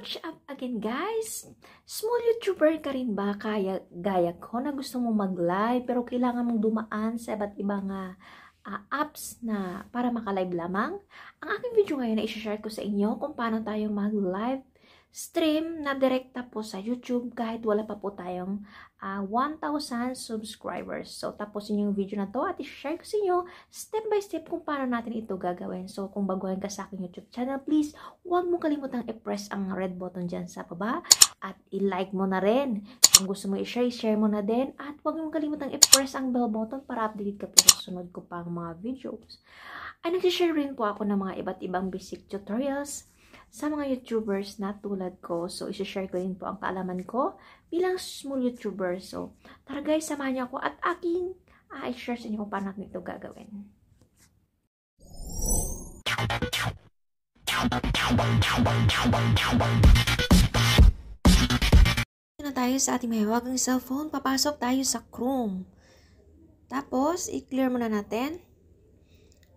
Watch up again guys! Small YouTuber ka rin ba kaya, gaya ko na gusto mong mag-live pero kailangan mong dumaan sa iba't ibang uh, ah, apps na para maka live lamang? Ang aking video ngayon na i-share ko sa inyo kung paano tayo mag-live stream na direkta po sa YouTube kahit wala pa po tayong uh, ah, 1,000 subscribers. So, tapusin yung video na to at i-share ko sa inyo step by step kung paano natin ito gagawin. So, kung baguhan ka sa aking YouTube channel, please huwag mo kalimutang i-press ang red button dyan sa baba at i-like mo na rin. Kung gusto mo i-share, share mo na din. At huwag mo kalimutang i-press ang bell button para update ka po sa sunod ko pang mga videos. Ay, nagsishare rin po ako ng mga iba't ibang basic tutorials sa mga YouTubers na tulad ko. So, isi-share ko rin po ang kaalaman ko bilang small YouTuber. So, tara guys, samahan niyo ako at aking uh, i-share sa inyo kung paano natin gagawin. na tayo sa ating may mahiwagang cellphone. Papasok tayo sa Chrome. Tapos, i-clear muna natin.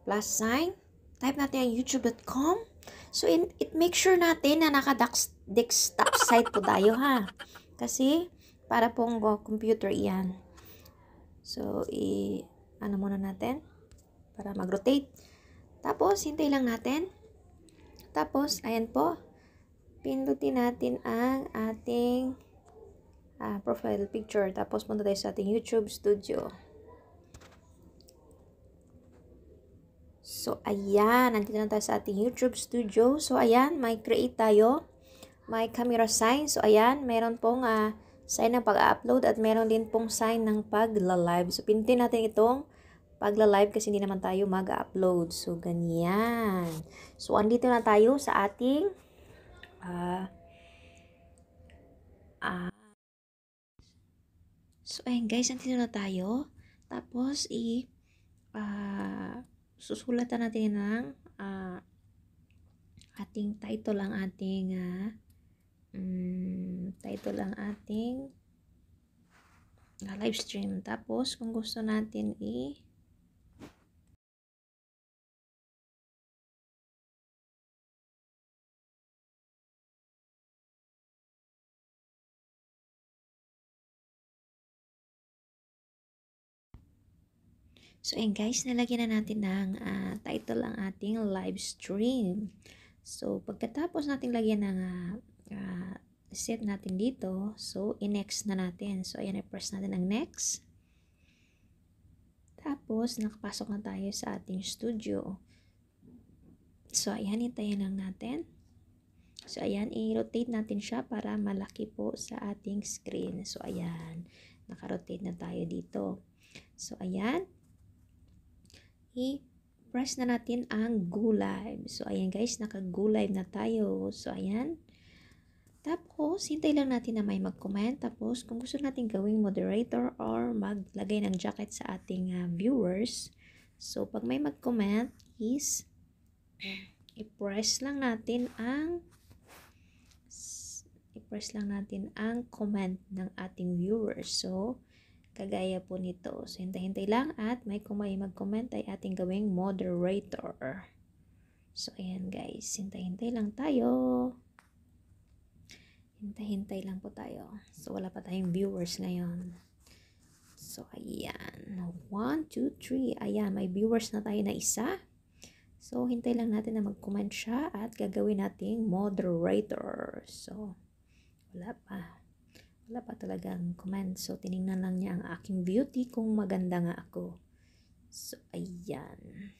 Plus sign. Type natin ang youtube.com. So, in, it make sure natin na naka desktop site po tayo ha. Kasi, para pong computer yan. So, i- ano muna natin? Para mag-rotate. Tapos, hintay lang natin. Tapos, ayan po. Pindutin natin ang ating uh, profile picture. Tapos, punta tayo sa ating YouTube studio. So, ayan. Nandito na tayo sa ating YouTube studio. So, ayan. May create tayo. May camera sign. So, ayan. Meron pong uh, sign ng pag-upload at meron din pong sign ng pagla-live. So, pindutin natin itong pagla-live kasi hindi naman tayo mag-upload. So, ganyan. So, andito na tayo sa ating uh, uh, So, ayan guys, Andito na tayo. Tapos, i- uh, susulatan natin ng uh, ah, ating title ang ating uh, um, title ang ating uh, live stream. Tapos, kung gusto natin i So, and guys, nalagyan na natin ng uh, title ang ating live stream. So, pagkatapos natin lagyan ng uh, uh, set natin dito, so, i-next na natin. So, ayan, i-press natin ang next. Tapos, nakapasok na tayo sa ating studio. So, ayan, hintayin lang natin. So, ayan, i-rotate natin siya para malaki po sa ating screen. So, ayan, nakarotate na tayo dito. So, ayan, i-press na natin ang go live. So, ayan guys, naka-go live na tayo. So, ayan. Tapos, hintay lang natin na may mag-comment. Tapos, kung gusto natin gawing moderator or maglagay ng jacket sa ating uh, viewers. So, pag may mag-comment is i-press lang natin ang i-press lang natin ang comment ng ating viewers. So, kagaya po nito. So, hintay-hintay lang at may kumay mag-comment ay ating gawing moderator. So, ayan guys. Hintay-hintay lang tayo. Hintay-hintay lang po tayo. So, wala pa tayong viewers ngayon. So, ayan. 1, 2, 3. Ayan, may viewers na tayo na isa. So, hintay lang natin na mag-comment siya at gagawin nating moderator. So, wala pa wala pa talaga talagang comment. So, tiningnan lang niya ang aking beauty kung maganda nga ako. So, ayan.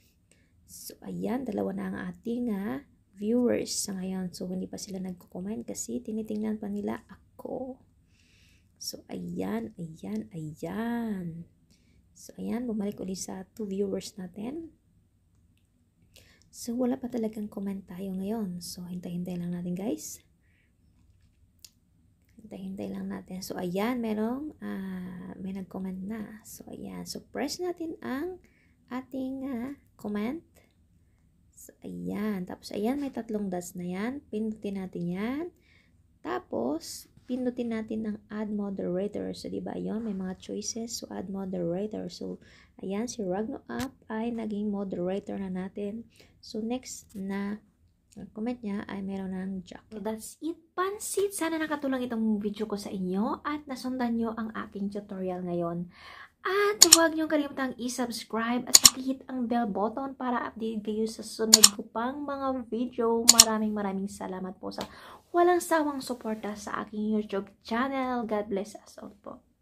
So, ayan. Dalawa na ang ating ah, viewers sa ngayon. So, hindi pa sila nagko-comment kasi tinitingnan pa nila ako. So, ayan, ayan, ayan. So, ayan. Bumalik ulit sa two viewers natin. So, wala pa talagang comment tayo ngayon. So, hintay-hintay lang natin guys hintay-hintay lang natin. So, ayan, merong, uh, may nag-comment na. So, ayan. So, press natin ang ating uh, comment. So, ayan. Tapos, ayan, may tatlong dots na yan. Pindutin natin yan. Tapos, pindutin natin ang add moderator. So, di ba ayun, may mga choices. So, add moderator. So, ayan, si Ragno Up ay naging moderator na natin. So, next na Comment niya ay meron ng jacket. So that's it, pansit! Sana nakatulong itong video ko sa inyo at nasundan nyo ang aking tutorial ngayon. At huwag niyong kalimutang i-subscribe at pakihit ang bell button para update kayo sa sunod ko pang mga video. Maraming maraming salamat po sa walang sawang suporta sa aking YouTube channel. God bless us all po.